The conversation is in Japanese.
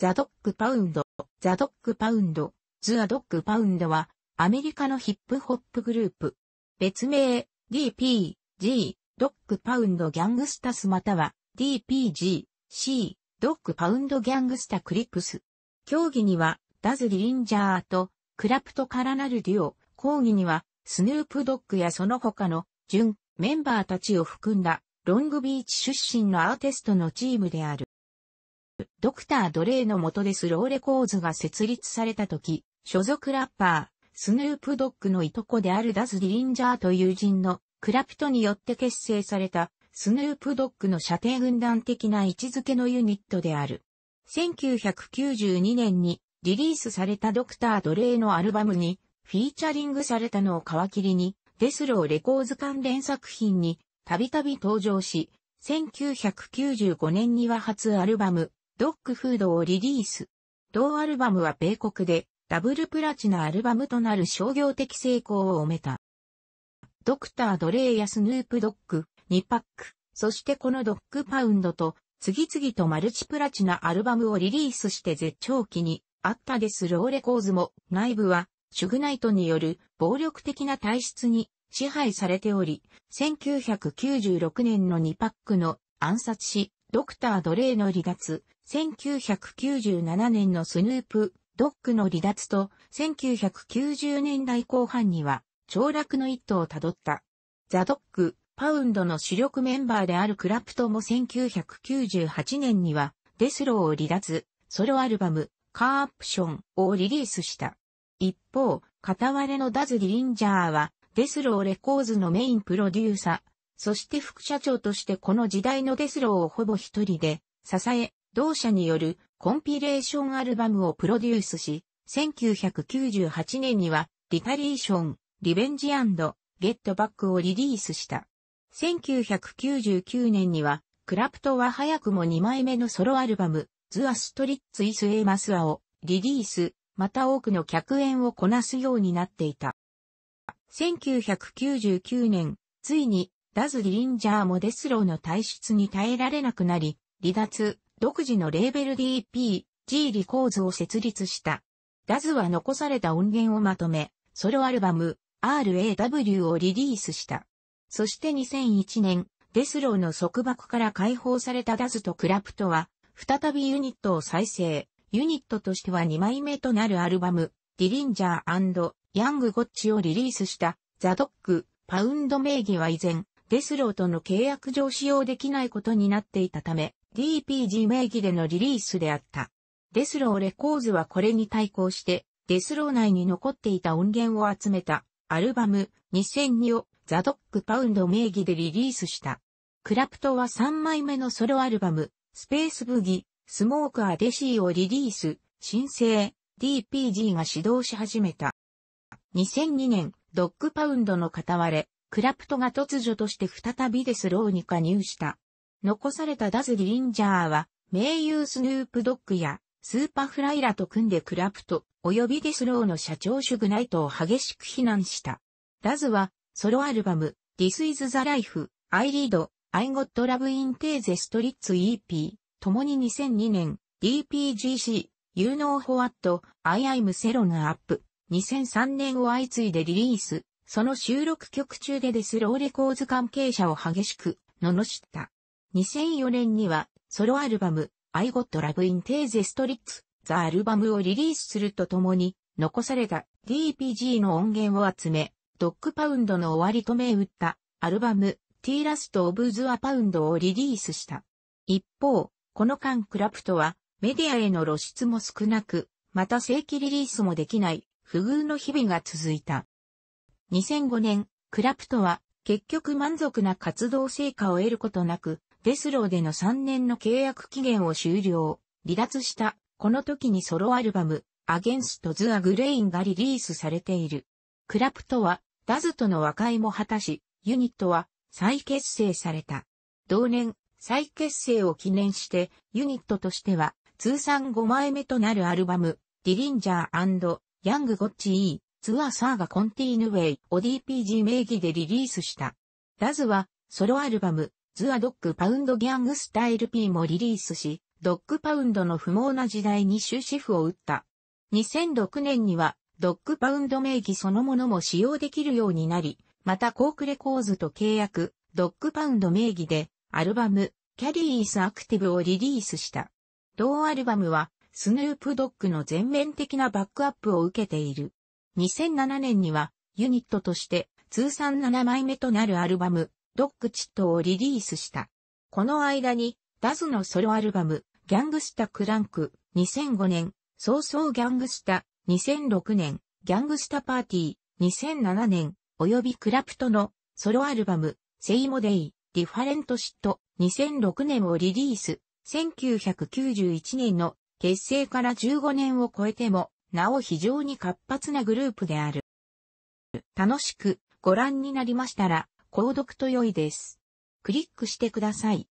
ザドッグパウンド、ザドッグパウンド、ズアドッグパウンドは、アメリカのヒップホップグループ。別名、DP、G、ドッグパウンドギャングスタスまたは、DPG、C、ドッグパウンドギャングスタクリップス。競技には、ダズリ・リンジャーと、クラプトからなるデュオ、講義には、スヌープドッグやその他の、準、メンバーたちを含んだ、ロングビーチ出身のアーティストのチームである。ドクター・ドレイの元でスローレコーズが設立された時、所属ラッパー、スヌープ・ドッグのいとこであるダズ・ディリンジャーと友人のクラプトによって結成された、スヌープ・ドッグの射程軍団的な位置づけのユニットである。1992年にリリースされたドクター・ドレイのアルバムにフィーチャリングされたのを皮切りにデスローレコーズ関連作品にたびたび登場し、1995年には初アルバムドッグフードをリリース。同アルバムは米国でダブルプラチナアルバムとなる商業的成功を埋めた。ドクター・ドレイやスヌープ・ドッグ、2パック、そしてこのドッグパウンドと、次々とマルチプラチナアルバムをリリースして絶頂期にあったですローレコーズも、内部は、シュグナイトによる暴力的な体質に支配されており、1996年の2パックの暗殺し、ドクター・ドレイの離脱、1997年のスヌープ、ドッグの離脱と、1990年代後半には、凋落の一途をたどった。ザ・ドッグ、パウンドの主力メンバーであるクラプトも1998年には、デスローを離脱、ソロアルバム、カーアプションをリリースした。一方、片割れのダズ・ディリンジャーは、デスローレコーズのメインプロデューサー、そして副社長としてこの時代のデスローをほぼ一人で支え、同社によるコンピレーションアルバムをプロデュースし、1998年にはリタリーション、リベンジゲットバックをリリースした。1999年には、クラプトは早くも2枚目のソロアルバム、ズアストリッツ・イス・エーマスアをリリース、また多くの客演をこなすようになっていた。1999年、ついに、ダズ・リリンジャーもデスローの体質に耐えられなくなり、離脱、独自のレーベル DP、G リコーズを設立した。ダズは残された音源をまとめ、ソロアルバム、RAW をリリースした。そして2001年、デスローの束縛から解放されたダズとクラプトは、再びユニットを再生。ユニットとしては2枚目となるアルバム、ディリンジャーヤング・ゴッチをリリースした、ザ・ドック、パウンド名義は以前、デスローとの契約上使用できないことになっていたため、DPG 名義でのリリースであった。デスローレコーズはこれに対抗して、デスロー内に残っていた音源を集めたアルバム2002をザ・ドッグ・パウンド名義でリリースした。クラプトは3枚目のソロアルバム、スペースブギ、スモーク・アデシーをリリース、新生、DPG が始動し始めた。2002年、ドッグ・パウンドの片割れ、クラプトが突如として再びデスローに加入した。残されたダズ・ディリンジャーは、名優スヌープドッグや、スーパーフライラと組んでクラプト、及びデスローの社長シュグナイトを激しく非難した。ダズは、ソロアルバム、This is the Life, I Read, I Got Love in t e h e Streets EP、共に2002年、DPGC、You Know What, I Am Selon Up、2003年を相次いでリリース、その収録曲中でデスローレコーズ関係者を激しく、罵った。2004年にはソロアルバム I Got Love in t e s e Streets ザアルバムをリリースするとともに残された DPG の音源を集めドッグパウンドの終わりと銘打ったアルバム T ラストオブズアパウンドをリリースした。一方、この間クラプトはメディアへの露出も少なく、また正規リリースもできない不遇の日々が続いた。2005年、クラプトは結局満足な活動成果を得ることなく、デスローでの3年の契約期限を終了、離脱した、この時にソロアルバム、アゲンスト・ズ・アグレインがリリースされている。クラプトは、ダズとの和解も果たし、ユニットは再結成された。同年、再結成を記念して、ユニットとしては、通算5枚目となるアルバム、ディリンジャーヤング・ゴッチ・イー、ツアサーガ・コンティーヌウェイ、ODPG 名義でリリースした。ダズは、ソロアルバム、ズアドッグパウンドギャングスタイル P もリリースし、ドッグパウンドの不毛な時代に終止符を打った。2006年には、ドッグパウンド名義そのものも使用できるようになり、またコークレコーズと契約、ドッグパウンド名義で、アルバム、キャリースアクティブをリリースした。同アルバムは、スヌープドッグの全面的なバックアップを受けている。2007年には、ユニットとして、通算7枚目となるアルバム、ドッグチットをリリースした。この間に、ダズのソロアルバム、ギャングスタクランク、2005年、早々ギャングスタ、2006年、ギャングスタパーティー、2007年、及びクラプトのソロアルバム、セイモデイ、ディファレントシット、2006年をリリース、1991年の結成から15年を超えても、なお非常に活発なグループである。楽しくご覧になりましたら、購読と良いです。クリックしてください。